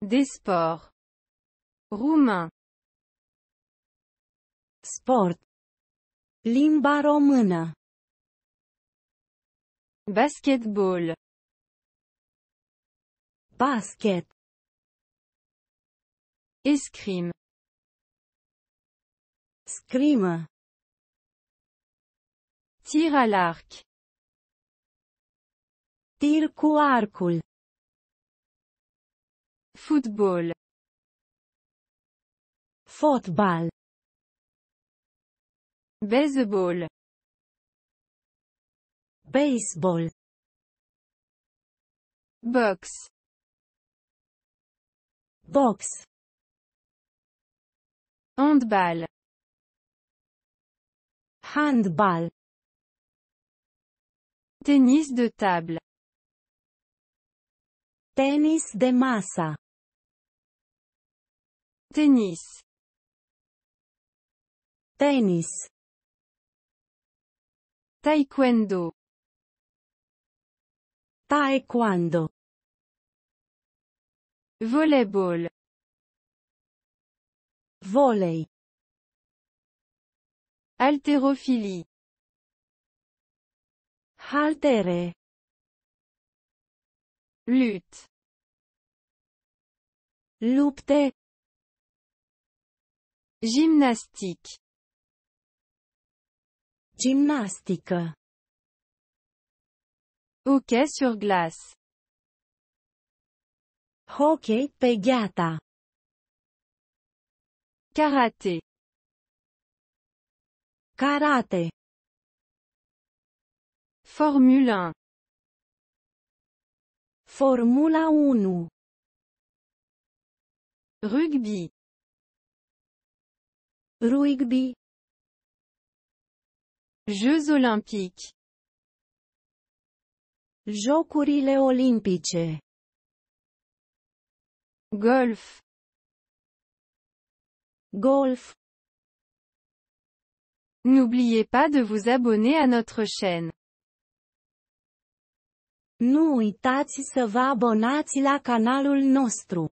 Des sports. Roumain. Sport. Limba romana. Basketball. Basket. Escrime. Scrimă. Tir à l'arc. Tir cu Football. Football. Baseball. Baseball. Box. Box. Handball. Handball. Tennis de table. Tennis de masse. Tennis. Tennis. Taekwondo. Taekwondo. Volleyball. Volley. Haltérophilie. Haltere. Lutte. Lupte. Gymnastique. Gymnastique. Hockey sur glace. Hockey pegata. Karaté. Karaté. Formule 1. Formula 1. Rugby. Rugby. Jeux olympiques. Jocurile olimpice. Golf. Golf. N'oubliez pas de vous abonner à notre chaîne. Nu uitați să vă abonați la canalul nostru.